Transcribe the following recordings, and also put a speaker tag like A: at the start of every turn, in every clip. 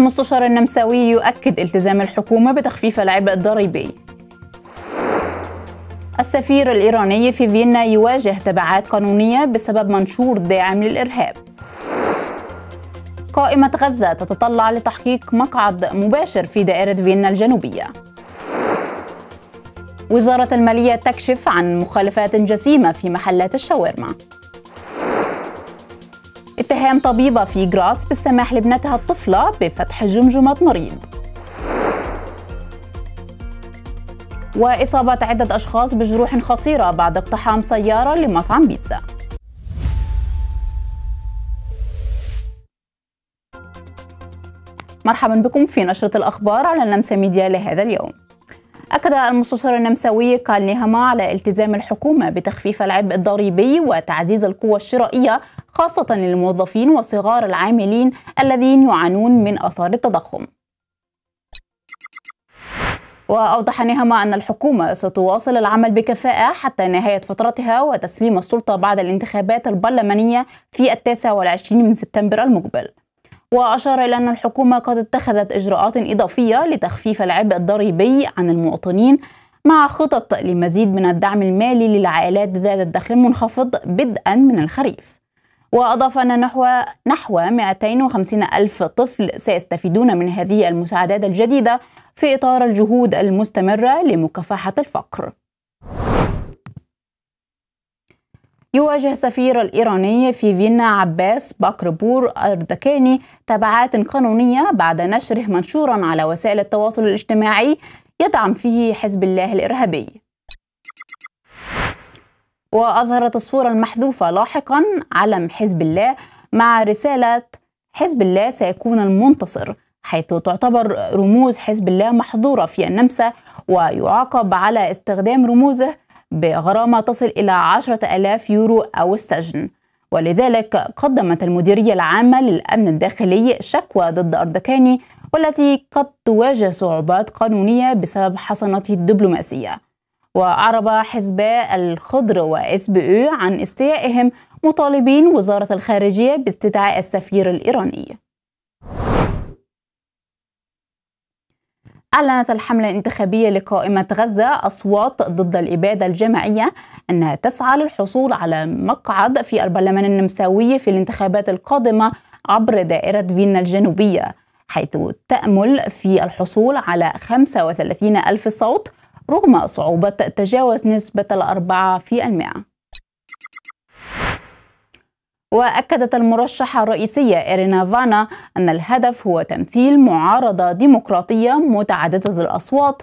A: المستشار النمساوي يؤكد التزام الحكومة بتخفيف العبء الضريبي السفير الإيراني في فيينا يواجه تبعات قانونية بسبب منشور داعم للإرهاب قائمة غزة تتطلع لتحقيق مقعد مباشر في دائرة فيينا الجنوبية وزارة المالية تكشف عن مخالفات جسيمة في محلات الشاورما اتهام طبيبة في جراتس بالسماح لابنتها الطفلة بفتح جمجمة مريض وإصابة عدة أشخاص بجروح خطيرة بعد اقتحام سيارة لمطعم بيتزا مرحبا بكم في نشرة الأخبار على النمسا ميديا لهذا اليوم أكد المستشار النمساوي كال نهما على التزام الحكومة بتخفيف العبء الضريبي وتعزيز القوة الشرائية خاصة للموظفين وصغار العاملين الذين يعانون من آثار التضخم وأوضح نهما أن الحكومة ستواصل العمل بكفاءة حتى نهاية فترتها وتسليم السلطة بعد الانتخابات البرلمانية في التاسع والعشرين من سبتمبر المقبل وأشار إلى أن الحكومة قد اتخذت إجراءات إضافية لتخفيف العبء الضريبي عن المواطنين مع خطط لمزيد من الدعم المالي للعائلات ذات الدخل المنخفض بدءا من الخريف وأضاف أن نحو نحو 250 ألف طفل سيستفيدون من هذه المساعدات الجديدة في إطار الجهود المستمرة لمكافحة الفقر. يواجه السفير الإيراني في فيينا عباس باكربور أردكاني تبعات قانونية بعد نشره منشورا على وسائل التواصل الاجتماعي يدعم فيه حزب الله الإرهابي وأظهرت الصورة المحذوفة لاحقا علم حزب الله مع رسالة حزب الله سيكون المنتصر حيث تعتبر رموز حزب الله محظورة في النمسا ويعاقب على استخدام رموزه بغرامة تصل إلى عشرة ألاف يورو أو السجن ولذلك قدمت المديرية العامة للأمن الداخلي شكوى ضد أردكاني والتي قد تواجه صعوبات قانونية بسبب حصنته الدبلوماسية وأعرب حزبا الخضر وإس بي او عن استيائهم مطالبين وزارة الخارجية باستدعاء السفير الإيراني أعلنت الحملة الانتخابية لقائمة غزة أصوات ضد الإبادة الجماعية أنها تسعى للحصول على مقعد في البرلمان النمساوي في الانتخابات القادمة عبر دائرة فيينا الجنوبية حيث تأمل في الحصول على 35 ألف صوت رغم صعوبة تجاوز نسبة الأربعة في المئة وأكدت المرشحة الرئيسية إيرينا فانا أن الهدف هو تمثيل معارضة ديمقراطية متعددة الأصوات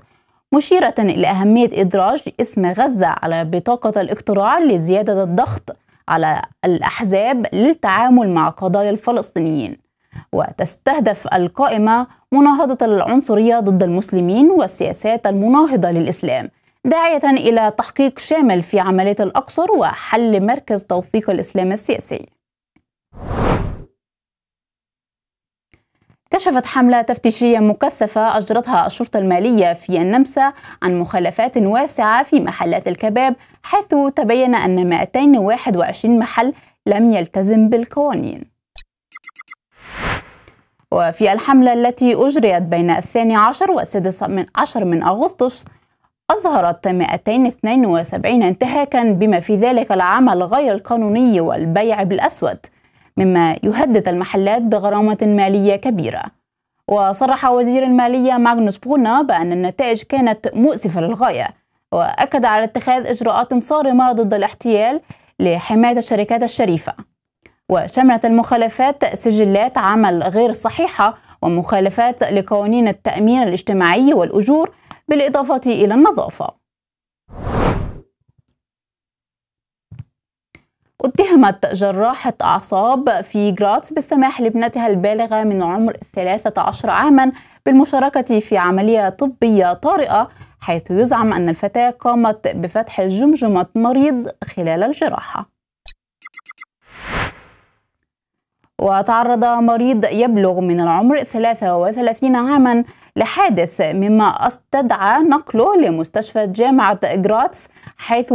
A: مشيرة إلى أهمية إدراج اسم غزة على بطاقة الاقتراع لزيادة الضغط على الأحزاب للتعامل مع قضايا الفلسطينيين وتستهدف القائمة مناهضة العنصرية ضد المسلمين والسياسات المناهضة للإسلام داعية إلى تحقيق شامل في عملية الأقصر وحل مركز توثيق الإسلام السياسي كشفت حملة تفتيشية مكثفة أجرتها الشرطة المالية في النمسا عن مخالفات واسعة في محلات الكباب حيث تبين أن 221 محل لم يلتزم بالقوانين وفي الحملة التي أجريت بين الثاني عشر والسادس من عشر من أغسطس أظهرت 272 انتهاكا بما في ذلك العمل غير القانوني والبيع بالأسود مما يهدد المحلات بغرامة مالية كبيرة وصرح وزير المالية ماغنوس بونا بأن النتائج كانت مؤسفة للغاية وأكد على اتخاذ إجراءات صارمة ضد الاحتيال لحماية الشركات الشريفة وشملت المخالفات سجلات عمل غير صحيحة ومخالفات لقوانين التأمين الاجتماعي والأجور بالإضافة إلى النظافة اتهمت جراحة أعصاب في جراتس بالسماح لابنتها البالغة من عمر 13 عاما بالمشاركة في عملية طبية طارئة حيث يزعم أن الفتاة قامت بفتح جمجمة مريض خلال الجراحة وتعرض مريض يبلغ من العمر 33 عاما لحادث مما استدعى نقله لمستشفى جامعة جراتس حيث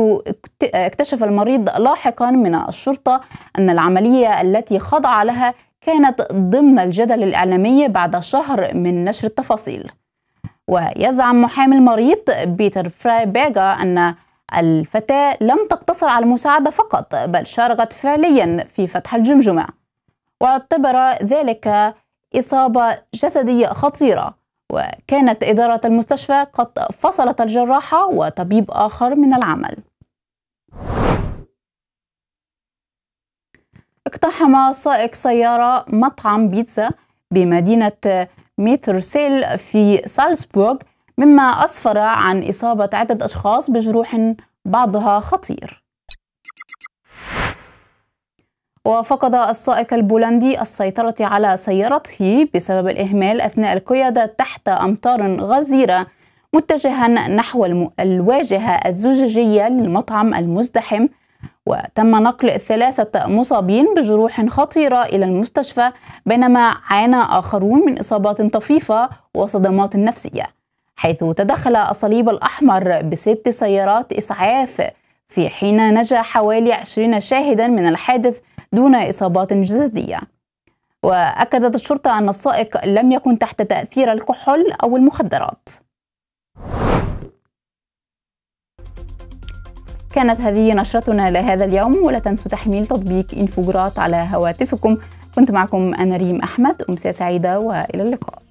A: اكتشف المريض لاحقا من الشرطة أن العملية التي خضع لها كانت ضمن الجدل الإعلامي بعد شهر من نشر التفاصيل ويزعم محامي المريض بيتر فراي بيجا أن الفتاة لم تقتصر على المساعدة فقط بل شاركت فعليا في فتح الجمجمة واعتبر ذلك إصابة جسدية خطيرة وكانت إدارة المستشفى قد فصلت الجراحة وطبيب آخر من العمل اقتحم سائق سيارة مطعم بيتزا بمدينة ميترسيل في سالزبورغ مما أسفر عن إصابة عدة أشخاص بجروح بعضها خطير وفقد السائق البولندي السيطرة على سيارته بسبب الإهمال أثناء القيادة تحت أمطار غزيرة متجها نحو الواجهة الزجاجية للمطعم المزدحم وتم نقل ثلاثة مصابين بجروح خطيرة إلى المستشفى بينما عانى آخرون من إصابات طفيفة وصدمات نفسية حيث تدخل الصليب الأحمر بست سيارات إسعاف في حين نجا حوالي 20 شاهدا من الحادث دون إصابات جسدية وأكدت الشرطة أن السائق لم يكن تحت تأثير الكحول أو المخدرات كانت هذه نشرتنا لهذا اليوم ولا تنسوا تحميل تطبيق إنفوجرات على هواتفكم كنت معكم أنا ريم أحمد أمسية سعيدة وإلى اللقاء